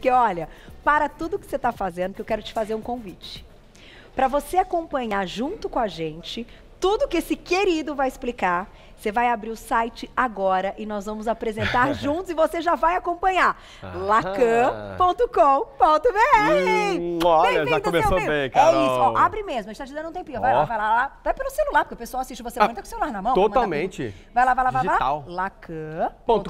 Porque olha, para tudo que você está fazendo, que eu quero te fazer um convite. Para você acompanhar junto com a gente tudo que esse querido vai explicar. Você vai abrir o site agora e nós vamos apresentar juntos e você já vai acompanhar. lacan.com.br hum, Olha, já começou bem, cara. É isso, ó, abre mesmo, a gente tá te dando um tempinho. Vai lá, vai lá, lá, vai pelo celular, porque o pessoal assiste você ah, muito tá com o celular na mão. Totalmente. Vai lá, vai lá, vai lá. lacan.com.br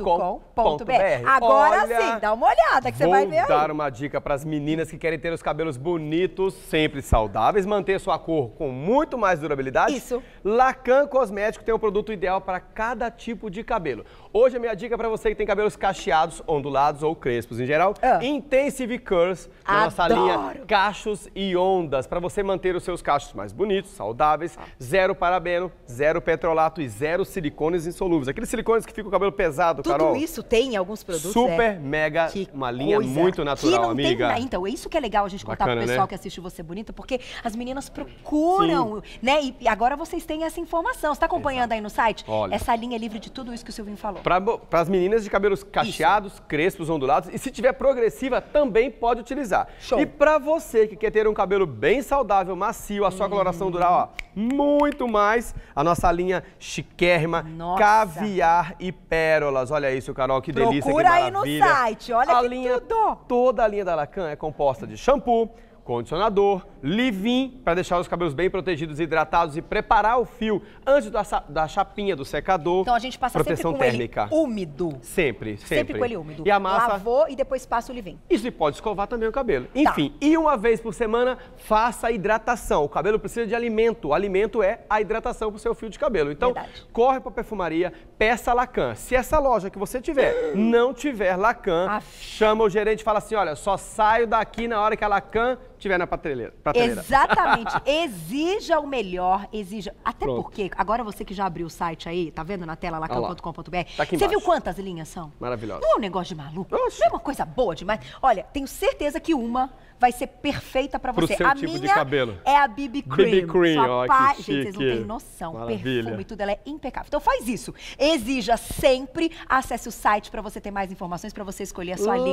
Agora olha, sim, dá uma olhada que você vai ver Vou dar uma dica para as meninas que querem ter os cabelos bonitos, sempre saudáveis, manter sua cor com muito mais durabilidade. Isso. Lacan Cosmético tem um produto ideal para cada tipo de cabelo. Hoje a minha dica é para você que tem cabelos cacheados, ondulados ou crespos em geral, ah. Intensive Curls, nossa linha cachos e ondas, para você manter os seus cachos mais bonitos, saudáveis, ah. zero parabeno, zero petrolato e zero silicones insolúveis. Aqueles silicones que ficam o cabelo pesado, Tudo Carol. Tudo isso tem em alguns produtos, é. Super, mega, que uma linha coisa. muito natural, amiga. Tem, então, é isso que é legal a gente contar Bacana, pro né? pessoal né? que assiste Você Bonita, porque as meninas procuram, Sim. né? E agora você vocês têm essa informação. Você está acompanhando Exato. aí no site? Olha. Essa linha é livre de tudo isso que o Silvinho falou. Para as meninas de cabelos cacheados, isso. crespos, ondulados, e se tiver progressiva, também pode utilizar. Show. E para você que quer ter um cabelo bem saudável, macio, a sua hum. coloração durar, ó, muito mais, a nossa linha chiquérrima, Nossa. caviar e pérolas. Olha isso, Carol, que Procura delícia, que maravilha. Procura aí no site, olha a que linha, tudo. Toda a linha da Lacan é composta de shampoo, condicionador, leave-in para deixar os cabelos bem protegidos, hidratados e preparar o fio antes da, da chapinha do secador. Então a gente passa proteção sempre com térmica. ele úmido. Sempre, sempre. Sempre com ele úmido. E a massa... Lavou e depois passa o leave-in. Isso e pode escovar também o cabelo. Tá. Enfim, e uma vez por semana faça a hidratação. O cabelo precisa de alimento. O alimento é a hidratação para o seu fio de cabelo. Então, Verdade. corre para a perfumaria, peça Lacan. Se essa loja que você tiver não tiver Lacan, Aff. chama o gerente e fala assim, olha, só saio daqui na hora que a Lacan tiver na prateleira. Exatamente. exija o melhor, exija. Até Pronto. porque, agora você que já abriu o site aí, tá vendo na tela lá, cão.com.br? Tá você viu quantas linhas são? Maravilhosa. Não é um negócio de maluco? Oxe. Não é uma coisa boa demais? Olha, tenho certeza que uma vai ser perfeita para você. seu a tipo minha de cabelo. é a BB Cream. BB Cream, ó, pa... que Gente, vocês não têm noção. Maravilha. Perfume e tudo, ela é impecável. Então faz isso. Exija sempre, acesse o site para você ter mais informações, para você escolher a sua Lacan.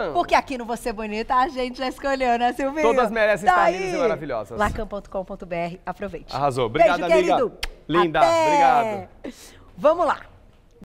linha. Porque aqui no Você Bonita a gente já escolheu, né, Silvio? Todas merecem tá estar lindas e maravilhosas. Lacan.com.br, aproveite. Arrasou. Obrigada, Beijo, amiga. querido. Linda, Até. obrigado. Vamos lá.